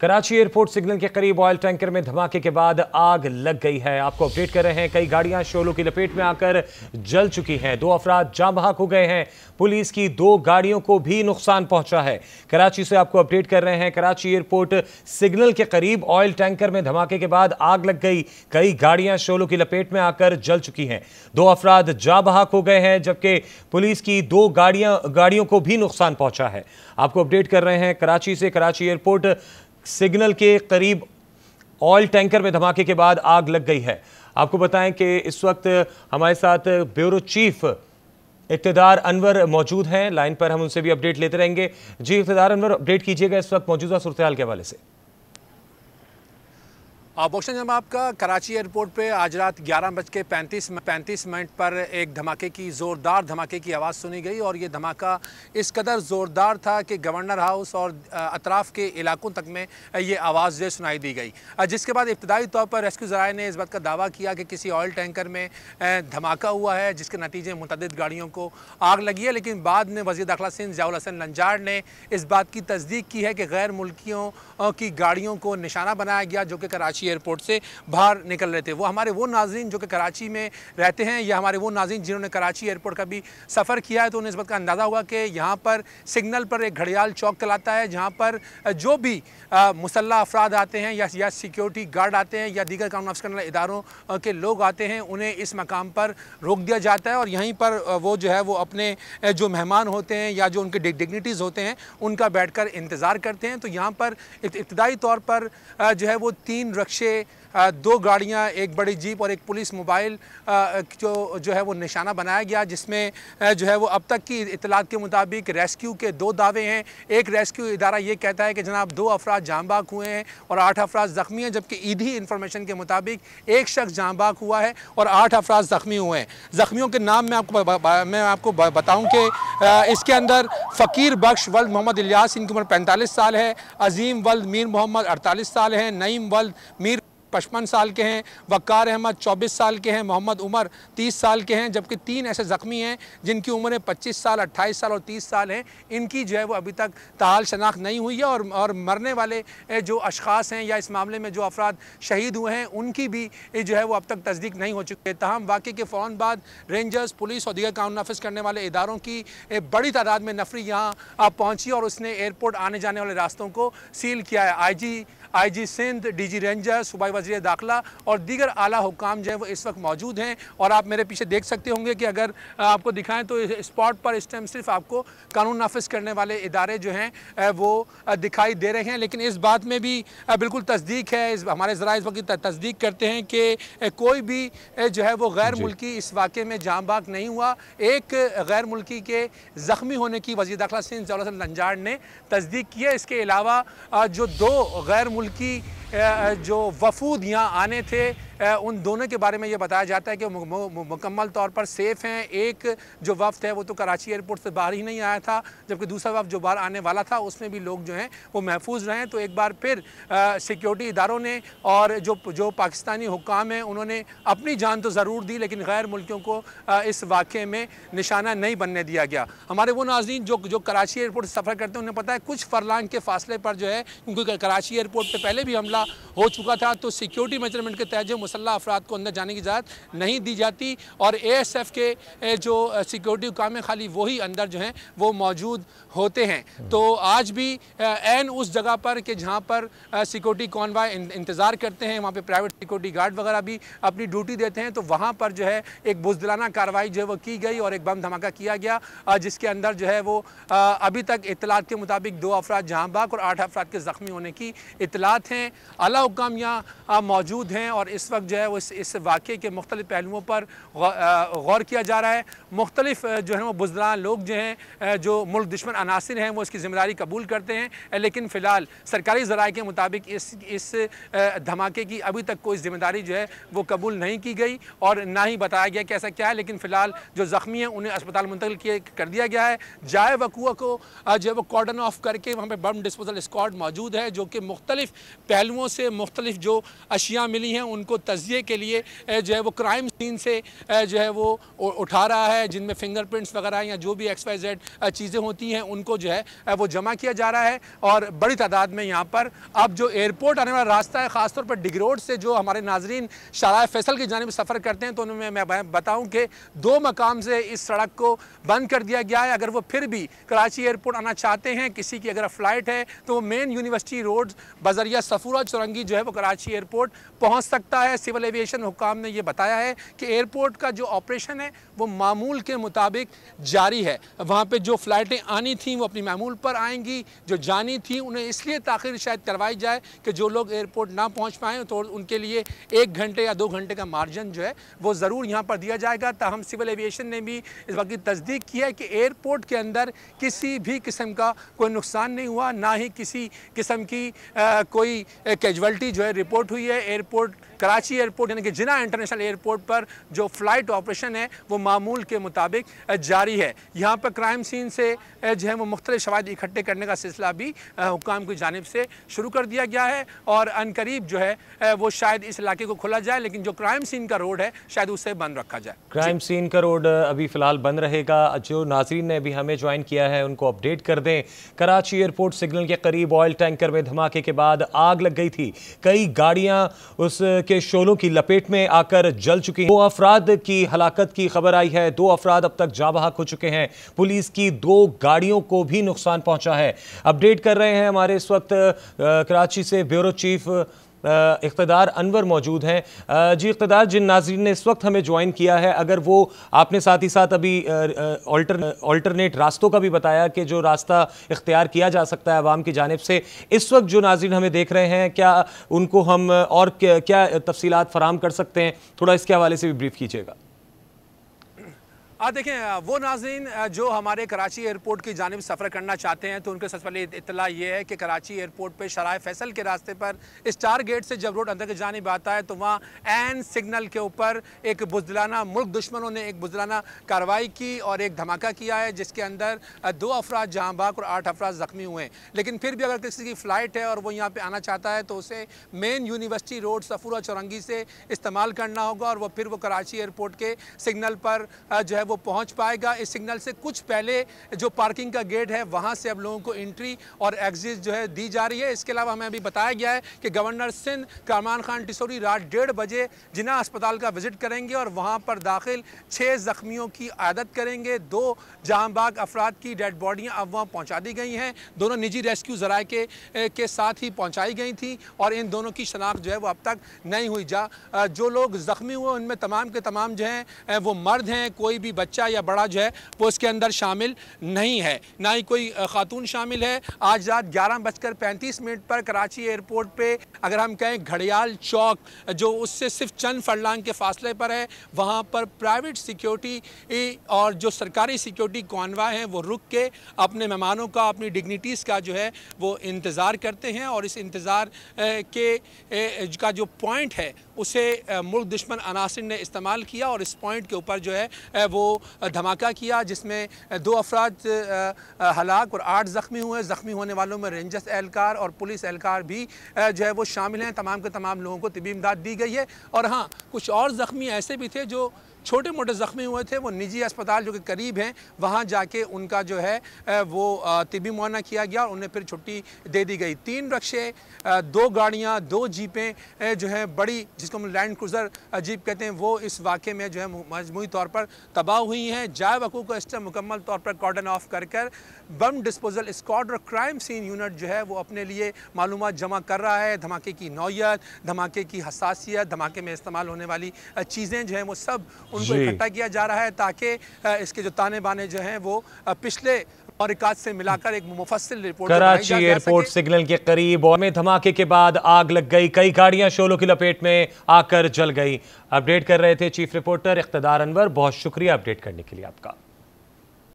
Karachi airport signal के करीब oil tanker में धमाके के बाद आग लग गई है आपको अपडेट कर रहे हैं कई गाड़ियां शोलों की लपेट में आकर जल चुकी हैं दो अफराद जाम बहाक हो गए हैं पुलिस की दो गाड़ियों को भी नुकसान पहुंचा है कराची से आपको अपडेट कर रहे हैं कराची एयरपोर्ट सिग्नल के करीब ऑयल टैंकर में धमाके के बाद आग लग गई कई गाड़ियां शोलों की लपेट में आकर जल चुकी हैं दो अफराद जाम बहाक हो गए हैं जबकि पुलिस की दो गाड़ियां गाड़ियों को भी नुकसान पहुंचा है आपको अपडेट कर रहे हैं कराची से कराची एयरपोर्ट सिग्नल के करीब ऑयल टैंकर में धमाके के बाद आग लग गई है आपको बताएं कि इस वक्त हमारे साथ ब्यूरो चीफ इकतदार अनवर मौजूद हैं लाइन पर हम उनसे भी अपडेट लेते रहेंगे जी इकतदार अनवर अपडेट कीजिएगा इस वक्त मौजूदा सूरत के हवाले से मोशन जब आपका कराची एयरपोर्ट पे आज रात ग्यारह बज के पैंतीस पैंतीस मिनट पर एक धमाके की ज़ोरदार धमाके की आवाज़ सुनी गई और ये धमाका इस कदर ज़ोरदार था कि गवर्नर हाउस और अतराफ़ के इलाकों तक में ये आवाज़ सुनाई दी गई जिसके बाद इब्तदाई तौर पर रेस्क्यू ज़राए ने इस बात का दावा किया कि किसी ऑयल टैंकर में धमाका हुआ है जिसके नतीजे मुतद गाड़ियों को आग लगी है लेकिन बाद में वजी दाखिला सिंह जयाल हसन लंजार ने इस बात की तस्दीक की है कि गैर मुल्कियों की गाड़ियों को निशाना बनाया गया जो कि कराची एयरपोर्ट से बाहर निकल रहे थे वो हमारे वो नाजरन जो कि कराची में रहते हैं या हमारे वो नाजरन जिन्होंने कराची एयरपोर्ट का भी सफ़र किया है तो उन्हें इस बात का अंदाज़ा हुआ कि यहाँ पर सिग्नल पर एक घड़ियाल चौक चलाता है जहाँ पर जो भी मुसल्ह अफराद आते हैं या या सिक्योरिटी गार्ड आते हैं या दीगर कानून अफसर इदारों के लोग आते हैं उन्हें इस मकाम पर रोक दिया जाता है और यहीं पर वो जो है वो अपने जो मेहमान होते हैं या जो उनके डिग्निटीज़ होते हैं उनका बैठकर इंतज़ार करते हैं तो यहाँ पर इब्तदाई तौर पर जो है वो तीन रक्षा invece दो गाड़ियाँ एक बड़ी जीप और एक पुलिस मोबाइल जो जो है वो निशाना बनाया गया जिसमें जो है वो अब तक की इतलात के मुताबिक रेस्क्यू के दो दावे हैं एक रेस्क्यू इदारा ये कहता है कि जनाब दो अफराज जामबाग हुए हैं और आठ अफराज ज़ख्मी हैं जबकि ईदी इन्फॉर्मेशन के मुताबिक एक शख्स जामबाग हुआ है और आठ अफराज ज़ख्मी हुए हैं ज़ख्मियों के नाम मैं आपको मैं आपको बताऊँ कि इसके अंदर फ़कीर बख्श वल्द मोहम्मद इलियास इनकी उम्र पैंतालीस साल है अजीम वल्द मीर मोहम्मद अड़तालीस साल हैं नईम वल्द मीर पचपन साल के हैं वक्ार अहमद चौबीस साल के हैं मोहम्मद उमर तीस साल के हैं जबकि तीन ऐसे ज़ख्मी हैं जिनकी उम्रें पच्चीस साल अट्ठाईस साल और तीस साल हैं इनकी जो है वो अभी तक ताल शनाख्त नहीं हुई है और और मरने वाले जो अशास हैं या इस मामले में जो अफराद शहीद हुए हैं उनकी भी जो है वो अब तक तस्दीक नहीं हो चुकी है तहम वाक़े के फ़ौर बाद रेंजर्स पुलिस और दीगर कानून नाफिज करने वाले इदारों की बड़ी तादाद में नफरी यहाँ पहुँची और उसने एयरपोर्ट आने जाने वाले रास्तों को सील किया है I G I G Sindh D G ranger सूबाई वजी दाखिला और दीगर आला हुकाम जो है वो इस वक्त मौजूद हैं और आप मेरे पीछे देख सकते होंगे कि अगर आपको दिखाएं तो स्पॉट पर इस टाइम सिर्फ आपको कानून नाफिज करने वाले इदारे जो हैं वो दिखाई दे रहे हैं लेकिन इस बात में भी बिल्कुल तस्दीक है इस हमारे ज़रा इस वक्त तस्दीक करते हैं कि कोई भी जो है वो गैर मुल्की इस वाक़े में बाग नहीं हुआ एक गैर मुल्की के ज़ख्मी होने की वजी दाखिला सिंह जवाहर लंजाड़ ने तस्दीक की है इसके अलावा जो दो गैर मुल्की जो वफूद यहाँ आने थे उन दोनों के बारे में ये बताया जाता है कि मुकम्मल तौर पर सेफ़ हैं एक जो वफ्त है वो तो कराची एयरपोर्ट से बाहर ही नहीं आया था जबकि दूसरा वफ्त जो बाहर आने वाला था उसमें भी लोग जो हैं वो महफूज रहें तो एक बार फिर सिक्योरिटी इदारों ने और जो जो पाकिस्तानी हुकाम हैं उन्होंने अपनी जान तो ज़रूर दी लेकिन गैर मुल्कियों को इस वाक़े में निशाना नहीं बनने दिया गया हमारे वो नाजीन जो जो कराची एयरपोर्ट से सफ़र करते हैं उन्हें पता है कुछ फरलांग के फासले पर जो है क्योंकि कराची एयरपोर्ट पर पहले भी हमला हो चुका था तो सिक्योरिटी मेजरमेंट के तहत जो मुसल्ह अफराद को अंदर जाने की इजाज़त नहीं दी जाती और एस एफ के जो सिक्योरिटी काम है खाली वही अंदर जो हैं वो मौजूद होते हैं तो आज भी एन उस जगह पर कि जहाँ पर सिक्योरिटी कॉन्वाय इंतज़ार करते हैं वहाँ पर प्राइवेट सिक्योरिटी गार्ड वगैरह भी अपनी ड्यूटी देते हैं तो वहाँ पर जो है एक बुजदलाना कार्रवाई जो है वो की गई और एक बम धमाका किया गया जिसके अंदर जो है वो अभी तक इतलात के मुताबिक दो अफराद जहाँ बाग और आठ अफराद के ज़ख्मी होने की इतलात हैं अला हुकाम यहाँ मौजूद हैं और इस वक्त वक्त जो है वो इस, इस वाक़े के मुख्तलि पहलुओं पर गौर किया जा रहा है मुख्तलिफ जो है वो बुजदान लोग जो हैं जो मुल्क दुश्मन अनासर हैं वो इसकी ज़िम्मेदारी कबूल करते हैं लेकिन फ़िलहाल सरकारी ज़राए के मुताबिक इस इस धमाके की अभी तक कोई ज़िम्मेदारी जो है वो कबूल नहीं की गई और ना ही बताया गया कि ऐसा क्या है लेकिन फ़िलहाल जो ज़ख्मी हैं उन्हें अस्पताल मुंतकिल कर दिया गया है जाए वकूआ को जो है वो कॉर्डन ऑफ करके वहाँ पर बम डिस्पोजल स्कॉड मौजूद है जो कि मुख्तलिफ पहलुओं से मुख्तलिफ जो अशिया मिली हैं उनको तजिए के लिए जो है वो क्राइम सीन से जो है वो उठा रहा है जिनमें फिंगरप्रिंट्स वगैरह या जो भी एक्स वाई जेड चीज़ें होती हैं उनको जो है वो जमा किया जा रहा है और बड़ी तादाद में यहाँ पर अब जो एयरपोर्ट आने वाला रास्ता है ख़ासतौर पर डिगरोड से जो हमारे नाजरीन शराय फैसल की जानब सफ़र करते हैं तो उनमें मैं बताऊँ कि दो मकाम से इस सड़क को बंद कर दिया गया है अगर वो फिर भी कराची एयरपोर्ट आना चाहते हैं किसी की अगर फ़्लाइट है तो वो मेन यूनिवर्सिटी रोड बजरिया सफूरा चुरंगी जो है वो कराची एयरपोर्ट पहुँच सकता है है सिविल एविएशन हुकाम ने यह बताया है कि एयरपोर्ट का जो ऑपरेशन है वो मामूल के मुताबिक जारी है वहाँ पर जो फ़्लाइटें आनी थी वो अपनी मामूल पर आएंगी जो जानी थी उन्हें इसलिए ताखिर शायद करवाई जाए कि जो लोग एयरपोर्ट ना पहुँच पाए तो उनके लिए एक घंटे या दो घंटे का मार्जन जो है वो ज़रूर यहाँ पर दिया जाएगा ताहम सिविल एविएशन ने भी इस वक्त की तस्दीक की है कि एयरपोर्ट के अंदर किसी भी किस्म का कोई नुकसान नहीं हुआ ना ही किसी किस्म की आ, कोई कैजुअल्टी जो है रिपोर्ट हुई है एयरपोर्ट कराची एयरपोर्ट यानी कि जिना इंटरनेशनल एयरपोर्ट पर जो फ्लाइट ऑपरेशन है वो मामूल के मुताबिक जारी है यहाँ पर क्राइम सीन से जो है वो मुख्तलि शवाद इकट्ठे करने का सिलसिला भी हुकाम की जानब से शुरू कर दिया गया है और अनकरीब जो है वो शायद इस इलाके को खोला जाए लेकिन जो क्राइम सीन का रोड है शायद उसे बंद रखा जाए क्राइम सीन का रोड अभी फ़िलहाल बंद रहेगा जो नाजरीन ने अभी हमें ज्वाइन किया है उनको अपडेट कर दें कराची एयरपोर्ट सिग्नल के करीब ऑयल टैंकर में धमाके के बाद आग लग गई थी कई गाड़ियाँ उस के शोलों की लपेट में आकर जल चुकी है दो अफराद की हलाकत की खबर आई है दो अफराद अब तक जा हो चुके हैं पुलिस की दो गाड़ियों को भी नुकसान पहुंचा है अपडेट कर रहे हैं हमारे इस वक्त कराची से ब्यूरो चीफ इकतदार अनवर मौजूद हैं जी इकतदार जिन नाजरन ने इस वक्त हमें ज्वाइन किया है अगर वो आपने साथ ही साथ अभी ऑल्टर ऑल्टरनेट रास्तों का भी बताया कि जो रास्ता इख्तियार किया जा सकता है आवाम की जानब से इस वक्त जो नाजरन हमें देख रहे हैं क्या उनको हम और क्या, क्या तफसीत फराम कर सकते हैं थोड़ा इसके हवाले से भी ब्रीफ कीजिएगा आ देखें वो नाजरीन जो हमारे कराची एयरपोर्ट की जानब सफ़र करना चाहते हैं तो उनके सबसे पहले इतला ये है कि कराची एयरपोर्ट पर शराय फैसल के रास्ते पर स्टार गेट से जब रोड अंदर की जानब आता है तो वहाँ एन सिग्नल के ऊपर एक बुजलाना मुल्क दुश्मनों ने एक बुजलाना कार्रवाई की और एक धमाका किया है जिसके अंदर दो अफराज जहाँ बाग और आठ अफराज ज़ख्मी हुए हैं लेकिन फिर भी अगर किसी की फ़्लाइट है और वो यहाँ पर आना चाहता है तो उसे मेन यूनिवर्सिटी रोड और चौरंगी से इस्तेमाल करना होगा और वह फिर वो कराची एयरपोर्ट के सिग्नल पर जो है वो पहुंच पाएगा इस सिग्नल से कुछ पहले जो पार्किंग का गेट है वहाँ से अब लोगों को एंट्री और एग्जिट जो है दी जा रही है इसके अलावा हमें अभी बताया गया है कि गवर्नर सिंध कामान खान टिसोरी रात डेढ़ बजे जिना अस्पताल का विजिट करेंगे और वहाँ पर दाखिल छः ज़ख्मियों की आदत करेंगे दो जहाँबाग अफराद की डेड बॉडियाँ अब वहाँ पहुँचा दी गई हैं दोनों निजी रेस्क्यू जराए के, के साथ ही पहुँचाई गई थी और इन दोनों की शनाख्त जो है वो अब तक नहीं हुई जा जो लोग ज़ख्मी हुए उनमें तमाम के तमाम जो हैं वो मर्द हैं कोई भी बच्चा या बड़ा जो है वो इसके अंदर शामिल नहीं है ना ही कोई खातून शामिल है आज रात ग्यारह बजकर पैंतीस मिनट पर कराची एयरपोर्ट पर अगर हम कहें घड़ियाल चौक जो उससे सिर्फ चंद फरलांग के फासले पर है वहाँ पर प्राइवेट सिक्योरिटी और जो सरकारी सिक्योरिटी कॉन्वा हैं वो रुक के अपने मेहमानों का अपनी डिग्निटीज़ का जो है वो इंतज़ार करते हैं और इस इंतज़ार के का जो पॉइंट है उसे मुल्क दुश्मन अनासर ने इस्तेमाल किया और इस पॉइंट के ऊपर जो है वो धमाका किया जिसमें दो अफराद हलाक और आठ ज़ख्मी हुए ज़ख्मी होने वालों में रेंजर्स एहलकार और पुलिस एहलकार भी जो है वो शामिल हैं तमाम के तमाम लोगों को तबी इमदाद दी गई है और हाँ कुछ और ज़ख्मी ऐसे भी थे जो छोटे मोटे ज़ख्मी हुए थे वो निजी अस्पताल जो कि करीब हैं वहाँ जाके उनका जो है वो तिबी मुआना किया गया और उन्हें फिर छुट्टी दे दी गई तीन रक्शे दो गाड़ियाँ दो जीपें जो हैं बड़ी जिसको हम लैंड क्रूज़र जीप कहते हैं वो इस वाक़े में जो है मजमू तौर पर तबाह हुई हैं जाए वकू को इस टाइम मुकम्मल तौर पर कॉर्डन ऑफ कर कर बम डिस्पोजल स्कॉड और क्राइम सीन यूनिट जो है वो अपने लिए मालूम जमा कर रहा है धमाके की नौीयत धमाके की हसासियत धमाके में इस्तेमाल होने वाली चीज़ें जो हैं वो सब उनको इकट्ठा किया जा रहा है ताकि इसके जो ताने बाने जो हैं वो पिछले और से मिलाकर एक मुफसिल रिपोर्ट कराची एयरपोर्ट सिग्नल के करीब और में धमाके के बाद आग लग गई कई गाड़ियां शोलों की लपेट में आकर जल गई अपडेट कर रहे थे चीफ रिपोर्टर इकतदार अनवर बहुत शुक्रिया अपडेट करने के लिए आपका